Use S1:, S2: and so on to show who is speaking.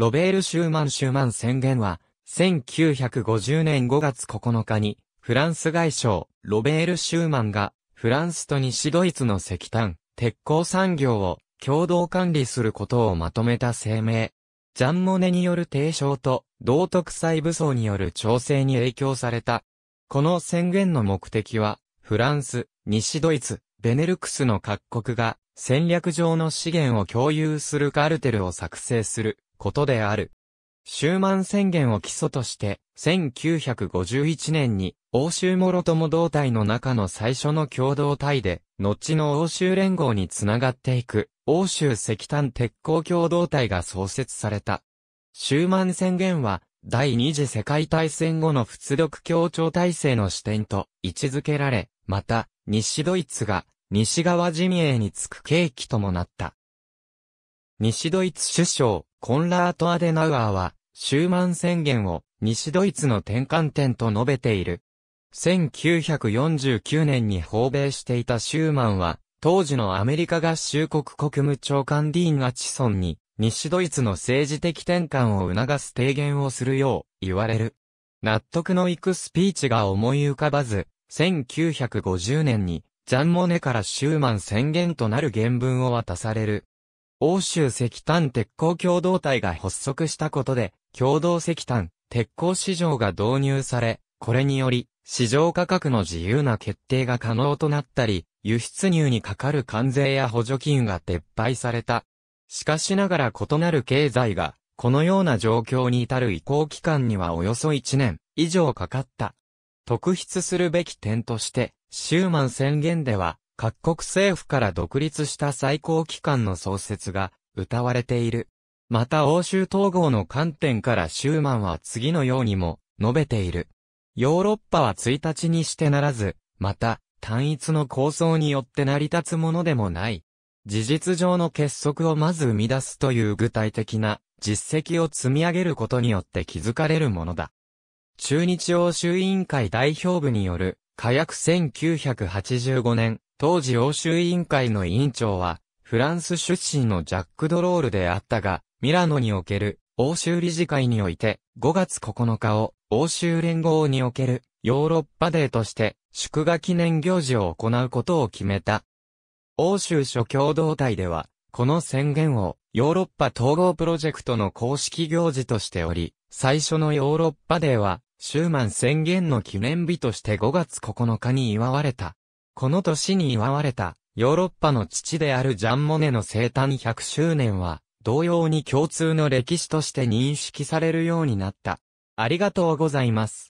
S1: ロベール・シューマン・シューマン宣言は、1950年5月9日に、フランス外相、ロベール・シューマンが、フランスと西ドイツの石炭、鉄鋼産業を共同管理することをまとめた声明。ジャンモネによる提唱と、道徳裁武装による調整に影響された。この宣言の目的は、フランス、西ドイツ、ベネルクスの各国が、戦略上の資源を共有するカルテルを作成することである。シューマン宣言を基礎として、1951年に欧州諸共同体の中の最初の共同体で、後の欧州連合につながっていく、欧州石炭鉄鋼共同体が創設された。シューマン宣言は、第二次世界大戦後の仏力協調体制の視点と位置づけられ、また、西ドイツが西側陣営につく契機ともなった。西ドイツ首相、コンラート・アデナウアーは、シューマン宣言を西ドイツの転換点と述べている。1949年に訪米していたシューマンは、当時のアメリカ合衆国国務長官ディーン・アチソンに、西ドイツの政治的転換を促す提言をするよう言われる。納得のいくスピーチが思い浮かばず、1950年に、ジャンモネからシューマン宣言となる原文を渡される。欧州石炭鉄鋼共同体が発足したことで、共同石炭、鉄鋼市場が導入され、これにより、市場価格の自由な決定が可能となったり、輸出入にかかる関税や補助金が撤廃された。しかしながら異なる経済が、このような状況に至る移行期間にはおよそ1年以上かかった。特筆するべき点として、シューマン宣言では、各国政府から独立した最高機関の創設が謳われている。また欧州統合の観点からシューマンは次のようにも述べている。ヨーロッパは1日にしてならず、また単一の構想によって成り立つものでもない。事実上の結束をまず生み出すという具体的な実績を積み上げることによって築かれるものだ。中日欧州委員会代表部による火薬1985年当時欧州委員会の委員長は、フランス出身のジャック・ドロールであったが、ミラノにおける欧州理事会において、5月9日を欧州連合におけるヨーロッパデーとして祝賀記念行事を行うことを決めた。欧州諸共同体では、この宣言をヨーロッパ統合プロジェクトの公式行事としており、最初のヨーロッパデーは、シューマン宣言の記念日として5月9日に祝われた。この年に祝われた、ヨーロッパの父であるジャン・モネの生誕100周年は、同様に共通の歴史として認識されるようになった。ありがとうございます。